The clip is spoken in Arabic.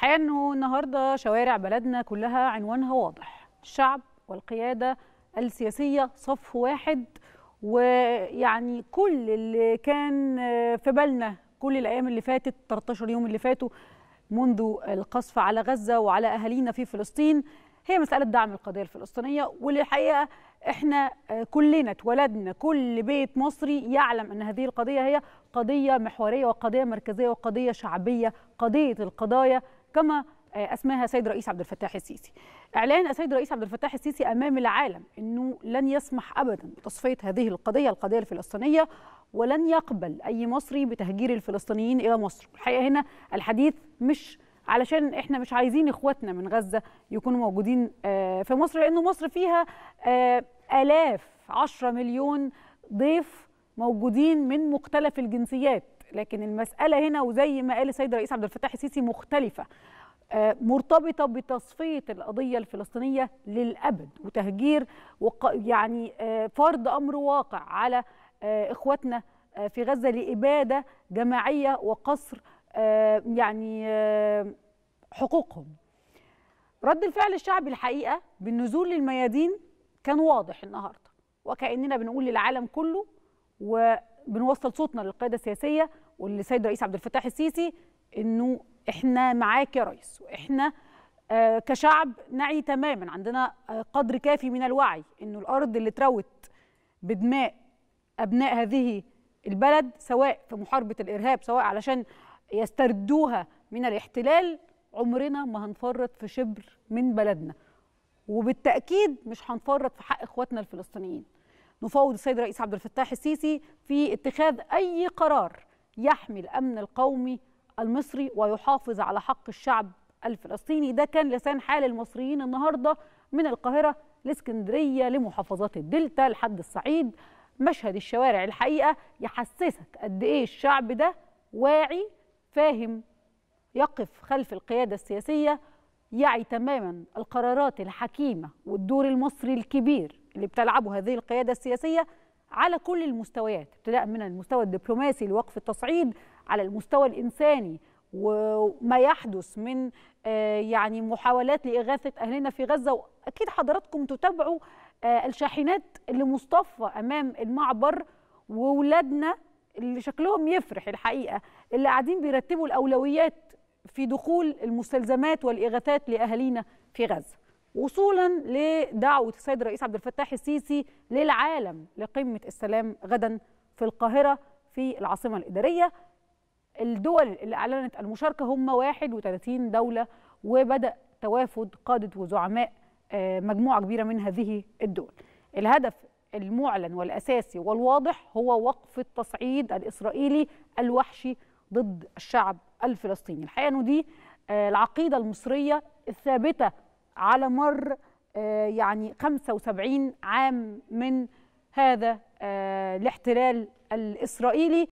الحقيقه انه النهارده شوارع بلدنا كلها عنوانها واضح الشعب والقياده السياسيه صف واحد ويعني كل اللي كان في بالنا كل الايام اللي فاتت 13 يوم اللي فاتوا منذ القصف على غزه وعلى اهالينا في فلسطين هي مساله دعم القضيه الفلسطينيه والحقيقه احنا كلنا اتولدنا كل بيت مصري يعلم ان هذه القضيه هي قضيه محوريه وقضيه مركزيه وقضيه شعبيه قضيه القضايا كما آه، اسماها سيد رئيس عبد الفتاح السيسي. اعلان السيد رئيس عبد الفتاح السيسي امام العالم انه لن يسمح ابدا بتصفيه هذه القضيه القضيه الفلسطينيه ولن يقبل اي مصري بتهجير الفلسطينيين الى مصر. الحقيقه هنا الحديث مش علشان احنا مش عايزين اخواتنا من غزه يكونوا موجودين آه، في مصر لانه مصر فيها آه، الاف 10 مليون ضيف موجودين من مختلف الجنسيات لكن المساله هنا وزي ما قال السيد الرئيس عبد الفتاح السيسي مختلفه آه، مرتبطه بتصفيه القضيه الفلسطينيه للابد وتهجير وق... يعني آه، فرض امر واقع على آه، اخواتنا في غزه لاباده جماعيه وقصر يعني حقوقهم رد الفعل الشعبي الحقيقه بالنزول للميادين كان واضح النهارده وكاننا بنقول للعالم كله وبنوصل صوتنا للقياده السياسيه وللسيد الرئيس عبد الفتاح السيسي انه احنا معاك يا ريس واحنا آه، كشعب نعي تماما عندنا آه، قدر كافي من الوعي انه الارض اللي تروت بدماء ابناء هذه البلد سواء في محاربه الارهاب سواء علشان يستردوها من الاحتلال عمرنا ما هنفرط في شبر من بلدنا وبالتاكيد مش هنفرط في حق اخواتنا الفلسطينيين نفاوض السيد الرئيس عبد الفتاح السيسي في اتخاذ أي قرار يحمي الأمن القومي المصري ويحافظ على حق الشعب الفلسطيني ده كان لسان حال المصريين النهارده من القاهرة لإسكندرية لمحافظات الدلتا لحد الصعيد مشهد الشوارع الحقيقة يحسسك قد إيه الشعب ده واعي فاهم يقف خلف القيادة السياسية يعي تماما القرارات الحكيمة والدور المصري الكبير اللي بتلعبه هذه القيادة السياسية على كل المستويات ابتداء من المستوى الدبلوماسي لوقف التصعيد على المستوى الإنساني وما يحدث من آه، يعني محاولات لإغاثة أهلنا في غزة وأكيد حضراتكم تتابعوا آه، الشاحنات اللي مصطفى أمام المعبر وولادنا اللي شكلهم يفرح الحقيقة اللي قاعدين بيرتبوا الأولويات في دخول المستلزمات والإغاثات لأهالينا في غزة وصولا لدعوه السيد الرئيس عبد الفتاح السيسي للعالم لقمه السلام غدا في القاهره في العاصمه الاداريه الدول اللي اعلنت المشاركه هم 31 دوله وبدا توافد قاده وزعماء آه، مجموعه كبيره من هذه الدول الهدف المعلن والاساسي والواضح هو وقف التصعيد الاسرائيلي الوحشي ضد الشعب الفلسطيني الحقيقه انه دي آه، العقيده المصريه الثابته على مر آه، يعني 75 عام من هذا آه، الاحتلال الإسرائيلي